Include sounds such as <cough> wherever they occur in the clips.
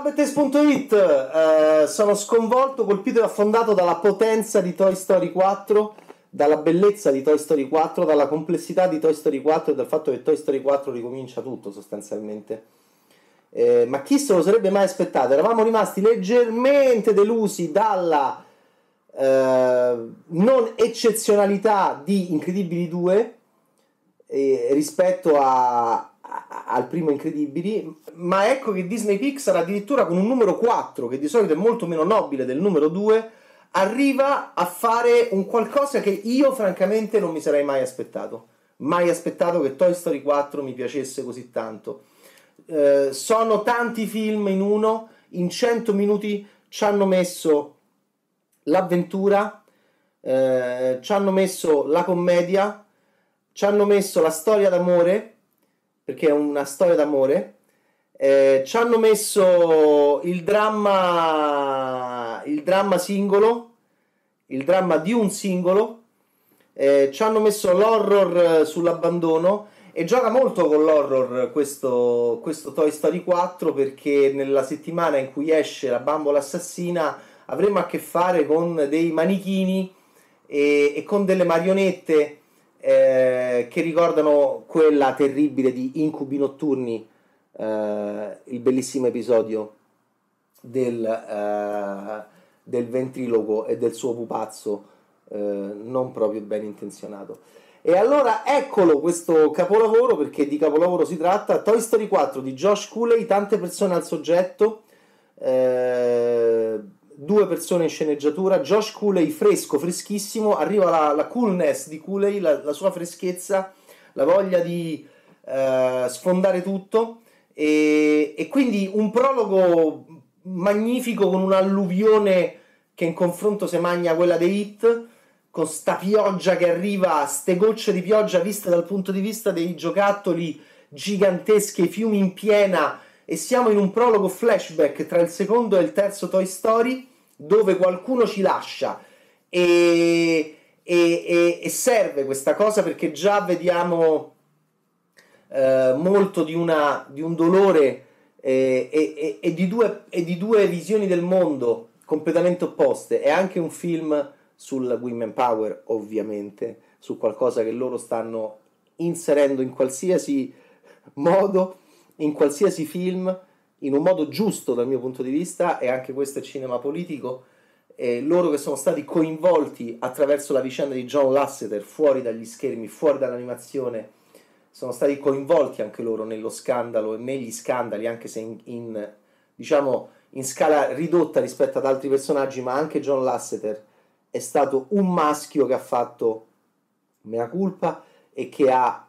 Clubtest.it eh, sono sconvolto, colpito e affondato dalla potenza di Toy Story 4, dalla bellezza di Toy Story 4, dalla complessità di Toy Story 4 e dal fatto che Toy Story 4 ricomincia tutto sostanzialmente. Eh, ma chi se lo sarebbe mai aspettato? Eravamo rimasti leggermente delusi dalla eh, non eccezionalità di Incredibili 2 eh, rispetto a, al primo Incredibili, ma ecco che Disney Pixar addirittura con un numero 4, che di solito è molto meno nobile del numero 2, arriva a fare un qualcosa che io francamente non mi sarei mai aspettato. Mai aspettato che Toy Story 4 mi piacesse così tanto. Eh, sono tanti film in uno, in 100 minuti ci hanno messo l'avventura, eh, ci hanno messo la commedia, ci hanno messo la storia d'amore perché è una storia d'amore. Eh, ci hanno messo il dramma, il dramma singolo, il dramma di un singolo, eh, ci hanno messo l'horror sull'abbandono e gioca molto con l'horror questo, questo Toy Story 4 perché nella settimana in cui esce la bambola assassina avremo a che fare con dei manichini e, e con delle marionette eh, che ricordano quella terribile di Incubi Notturni, eh, il bellissimo episodio del, eh, del, ventriloquo e del suo pupazzo eh, non proprio ben intenzionato. E allora eccolo questo capolavoro, perché di capolavoro si tratta, Toy Story 4 di Josh Cooley, tante persone al soggetto, eh, due persone in sceneggiatura, Josh Cooley fresco, freschissimo, arriva la, la coolness di Cooley, la, la, sua freschezza, la voglia di eh, sfondare tutto e, e, quindi un prologo magnifico con un'alluvione che in confronto se magna quella dei hit, con sta pioggia che arriva, ste gocce di pioggia viste dal punto di vista dei giocattoli giganteschi, i fiumi in piena, e siamo in un prologo flashback tra il secondo e il terzo Toy Story dove qualcuno ci lascia e, e, e, e serve questa cosa perché già vediamo eh, molto di, una, di, un dolore eh, di due, e, di due, visioni del mondo completamente opposte. È anche un film sul women power, ovviamente, su qualcosa che loro stanno inserendo in qualsiasi modo in qualsiasi film, in un modo giusto dal mio punto di vista, e anche questo è cinema politico, eh, loro che sono stati coinvolti attraverso la vicenda di John Lasseter fuori dagli schermi, fuori dall'animazione, sono stati coinvolti anche loro nello scandalo e negli scandali, anche se in, in, diciamo, in scala ridotta rispetto ad altri personaggi, ma anche John Lasseter è stato un maschio che ha fatto mea culpa e che ha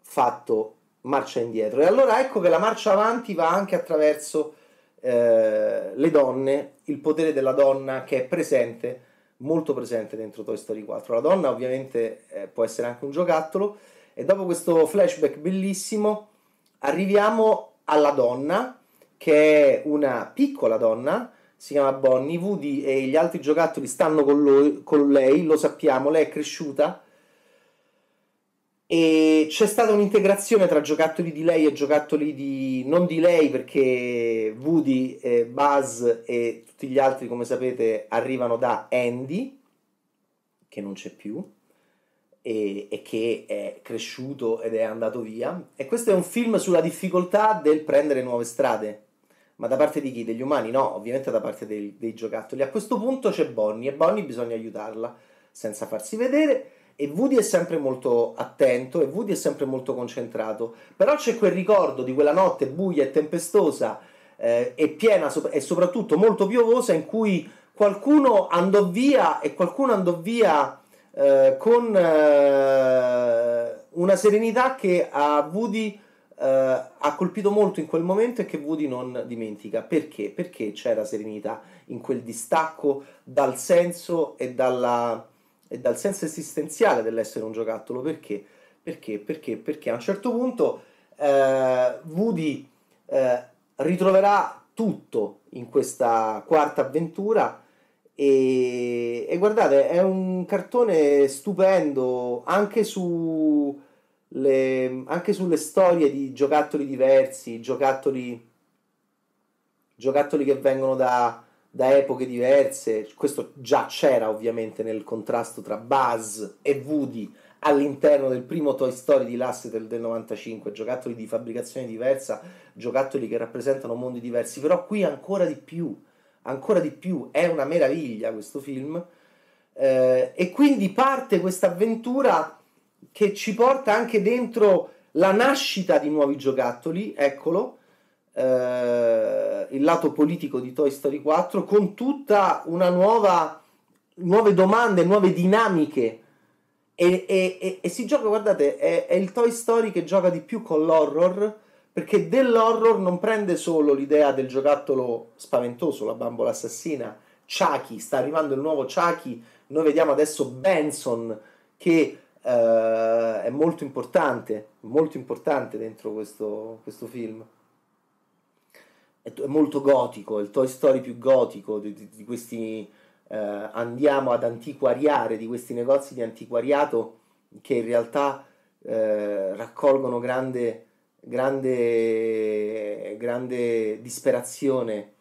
fatto marcia indietro. E allora ecco che la marcia avanti va anche attraverso eh, le donne, il potere della donna che è presente, molto presente dentro Toy Story 4. La donna ovviamente eh, può essere anche un giocattolo e dopo questo flashback bellissimo arriviamo alla donna che è una piccola donna, si chiama Bonnie, Woody e gli altri giocattoli stanno con, lui, con lei, lo sappiamo, lei è cresciuta e c'è stata un'integrazione tra giocattoli di lei e giocattoli di non di lei perché Woody, eh, Buzz e tutti gli altri come sapete arrivano da Andy che non c'è più e, e, che è cresciuto ed è andato via e questo è un film sulla difficoltà del prendere nuove strade ma da parte di chi? Degli umani? No, ovviamente da parte dei, dei giocattoli. A questo punto c'è Bonnie e Bonnie bisogna aiutarla senza farsi vedere e Woody è sempre molto attento e Woody è sempre molto concentrato, però c'è quel ricordo di quella notte buia e tempestosa eh, e piena e soprattutto molto piovosa in cui qualcuno andò via e qualcuno andò via eh, con eh, una serenità che a Woody eh, ha colpito molto in quel momento e che Woody non dimentica. Perché? Perché c'era serenità in quel distacco dal senso e dalla e dal senso esistenziale dell'essere un giocattolo. Perché? Perché? Perché? Perché a un certo punto eh, Woody eh, ritroverà tutto in questa quarta avventura e, e, guardate è un cartone stupendo anche, su le, anche sulle storie di giocattoli diversi, giocattoli, giocattoli che vengono da da epoche diverse, questo già c'era ovviamente nel contrasto tra Buzz e Woody all'interno del primo Toy Story di Lasseter del 95, giocattoli di fabbricazione diversa, giocattoli che rappresentano mondi diversi, però qui ancora di più, ancora di più, è una meraviglia questo film eh, e quindi parte questa avventura che ci porta anche dentro la nascita di nuovi giocattoli, eccolo, eh, il lato politico di Toy Story 4 con tutta una nuova nuove domande, nuove dinamiche e, e, e, e si gioca, guardate, è, è, il Toy Story che gioca di più con l'horror perché dell'horror non prende solo l'idea del giocattolo spaventoso, la bambola assassina, Chucky, sta arrivando il nuovo Chucky, noi vediamo adesso Benson che eh, è molto importante, molto importante dentro questo, questo film è, è molto gotico, è il Toy Story più gotico di, di, di questi... Eh, andiamo ad antiquariare di questi negozi di antiquariato che in realtà eh, raccolgono grande, grande, grande disperazione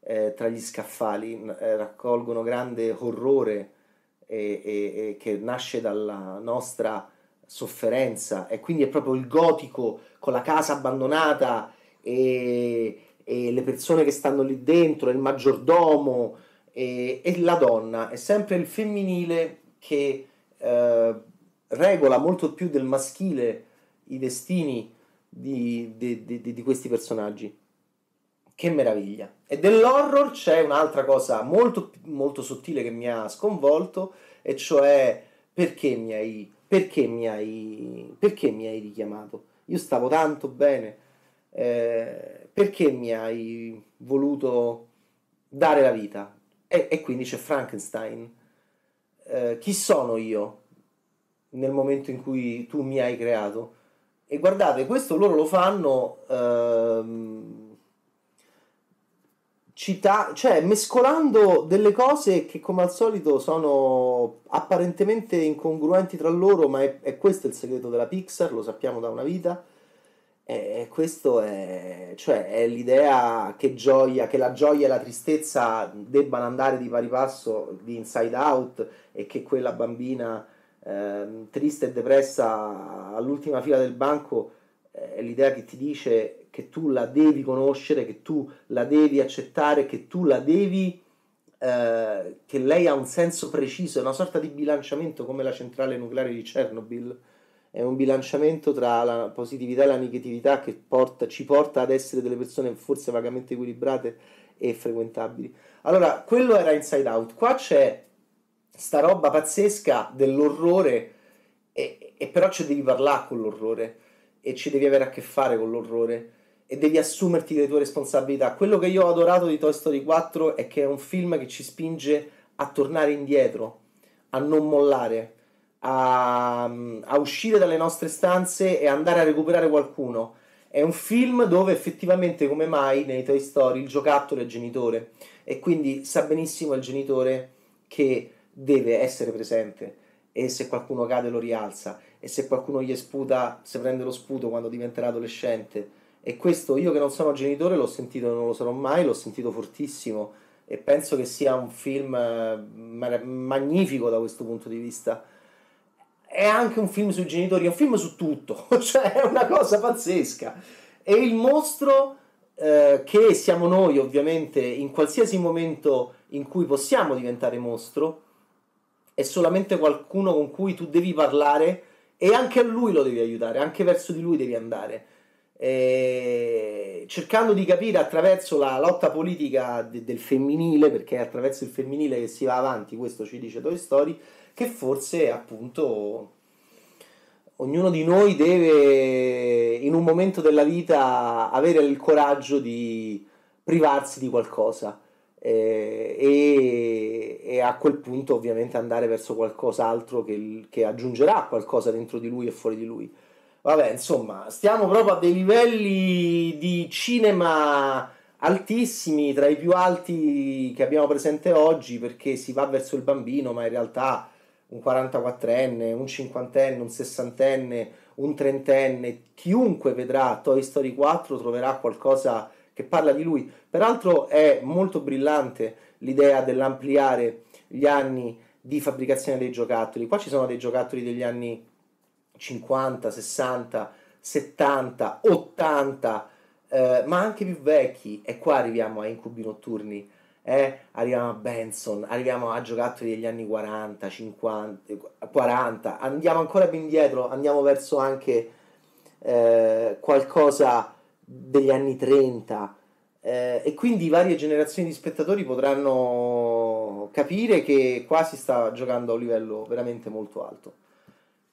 eh, tra gli scaffali, eh, raccolgono grande orrore e, e, e che nasce dalla nostra sofferenza e quindi è proprio il gotico con la casa abbandonata e, e le persone che stanno lì dentro, il maggiordomo e, e la donna, è sempre il femminile che eh, regola molto più del maschile i destini di, di, di, di questi personaggi. Che meraviglia! E dell'horror c'è un'altra cosa molto, molto sottile che mi ha sconvolto, e cioè perché mi hai, perché mi hai, perché mi hai richiamato? Io stavo tanto bene eh, perché mi hai voluto dare la vita? E, e quindi c'è Frankenstein. Eh, chi sono io nel momento in cui tu mi hai creato? E guardate, questo loro lo fanno ehm, cita- cioè mescolando delle cose che come al solito sono apparentemente incongruenti tra loro, ma è, è questo il segreto della Pixar, lo sappiamo da una vita e eh, eh, questo è, cioè, è l'idea che, gioia, che la gioia e la tristezza debbano andare di pari passo di inside out e che quella bambina eh, triste e depressa all'ultima fila del banco eh, è l'idea che ti dice che tu la devi conoscere, che tu la devi accettare, che tu la devi, eh, che lei ha un senso preciso, è una sorta di bilanciamento come la centrale nucleare di Chernobyl è un bilanciamento tra la positività e la negatività che porta, ci porta ad essere delle persone forse vagamente equilibrate e frequentabili. Allora, quello era Inside Out. Qua c'è sta roba pazzesca dell'orrore, e, e però ci devi parlare con l'orrore, e ci devi avere a che fare con l'orrore, e devi assumerti le tue responsabilità. Quello che io ho adorato di Toy Story 4 è che è un film che ci spinge a tornare indietro, a non mollare, a, a uscire dalle nostre stanze e andare a recuperare qualcuno. È un film dove effettivamente, come mai, nei Toy Story il giocattolo è il genitore e quindi sa benissimo il genitore che deve essere presente e se qualcuno cade lo rialza e se qualcuno gli sputa, se prende lo sputo quando diventerà adolescente. E questo io che non sono genitore l'ho sentito, non lo sarò mai, l'ho sentito fortissimo e penso che sia un film eh, magnifico da questo punto di vista è anche un film sui genitori, è un film su tutto, <laughs> cioè è una cosa pazzesca. E il mostro eh, che siamo noi, ovviamente, in qualsiasi momento in cui possiamo diventare mostro, è solamente qualcuno con cui tu devi parlare e anche a lui lo devi aiutare, anche verso di lui devi andare. E cercando di capire attraverso la lotta politica de- del femminile, perché è attraverso il femminile che si va avanti, questo ci dice Toy Story che forse appunto ognuno di noi deve in un momento della vita avere il coraggio di privarsi di qualcosa eh, e, e, a quel punto ovviamente andare verso qualcos'altro che, che aggiungerà qualcosa dentro di lui e fuori di lui. Vabbè, insomma, stiamo proprio a dei livelli di cinema altissimi, tra i più alti che abbiamo presente oggi, perché si va verso il bambino, ma in realtà un 44enne, un 50enne, un 60enne, un trentenne, chiunque vedrà Toy Story 4 troverà qualcosa che parla di lui. Peraltro è molto brillante l'idea dell'ampliare gli anni di fabbricazione dei giocattoli. Qua ci sono dei giocattoli degli anni 50, 60, 70, 80, eh, ma anche più vecchi. E qua arriviamo a incubi notturni eh, arriviamo a Benson, arriviamo a giocattoli degli anni 40, 50, 40, andiamo ancora più indietro, andiamo verso anche eh, qualcosa degli anni 30 eh, e quindi varie generazioni di spettatori potranno capire che qua si sta giocando a un livello veramente molto alto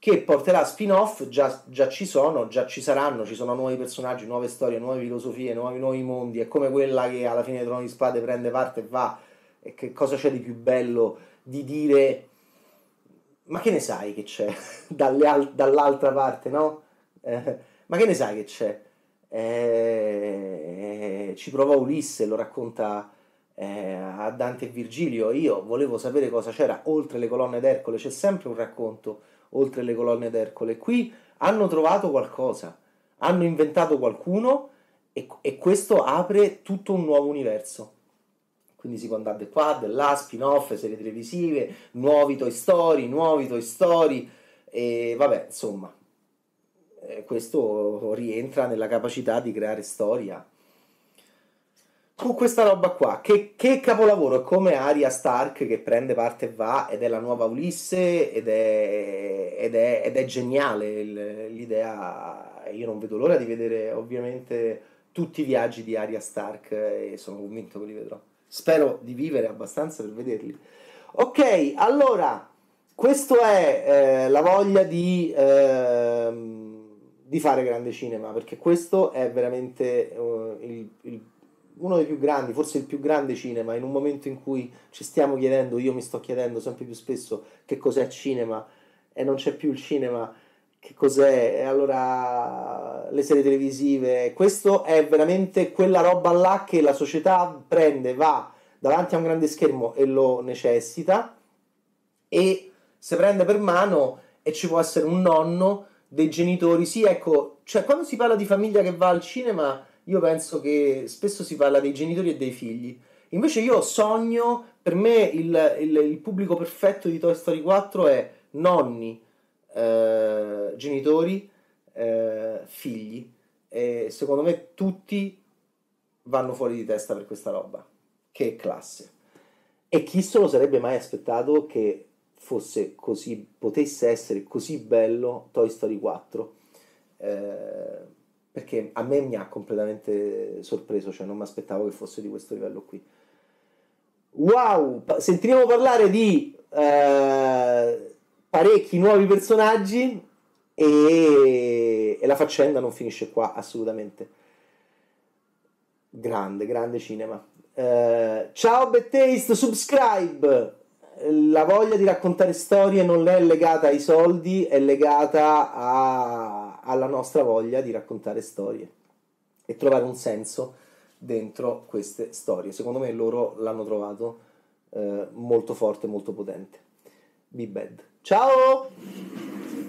che porterà spin-off, già, già, ci sono, già ci saranno, ci sono nuovi personaggi, nuove storie, nuove filosofie, nuovi, nuovi mondi, è come quella che alla fine di Trono di Spade prende parte e va, e che cosa c'è di più bello di dire, ma che ne sai che c'è <laughs> al- dall'altra parte, no? Eh, ma che ne sai che c'è? Eh, ci provò Ulisse, lo racconta eh, a Dante e Virgilio, io volevo sapere cosa c'era oltre le colonne d'Ercole, c'è sempre un racconto oltre le colonne d'Ercole. Qui hanno trovato qualcosa, hanno inventato qualcuno e, e questo apre tutto un nuovo universo. Quindi si può andare di qua, di là, spin-off, serie televisive, nuovi Toy Story, nuovi Toy Story, e vabbè, insomma, eh, questo rientra nella capacità di creare storia con questa roba qua, che, che, capolavoro, è come Aria Stark che prende parte e va ed è la nuova Ulisse ed è, ed è, ed è geniale il, l'idea, io non vedo l'ora di vedere ovviamente tutti i viaggi di Aria Stark e sono convinto che li vedrò, spero di vivere abbastanza per vederli. Ok, allora, questa è eh, la voglia di... Eh, di fare grande cinema perché questo è veramente uh, il, il uno dei più grandi, forse il più grande cinema, in un momento in cui ci stiamo chiedendo, io mi sto chiedendo sempre più spesso che cos'è cinema e non c'è più il cinema, che cos'è, e allora le serie televisive, questo è veramente quella roba là che la società prende, va davanti a un grande schermo e lo necessita e se prende per mano e ci può essere un nonno dei genitori, sì ecco, cioè quando si parla di famiglia che va al cinema io penso che spesso si parla dei genitori e dei figli. Invece io sogno, per me il, il, il pubblico perfetto di Toy Story 4 è nonni, eh, genitori, eh, figli. E secondo me tutti vanno fuori di testa per questa roba. Che classe. E chi se lo sarebbe mai aspettato che fosse così, potesse essere così bello Toy Story 4? Eh, perché a me mi ha completamente sorpreso, cioè non mi aspettavo che fosse di questo livello qui. Wow, sentiremo parlare di eh, parecchi nuovi personaggi e, e la faccenda non finisce qua assolutamente. Grande, grande cinema. Uh, ciao Bettaste, subscribe! La voglia di raccontare storie non è legata ai soldi, è legata a alla nostra voglia di raccontare storie e trovare un senso dentro queste storie. Secondo me loro l'hanno trovato eh, molto forte, molto potente. Be bad. Ciao!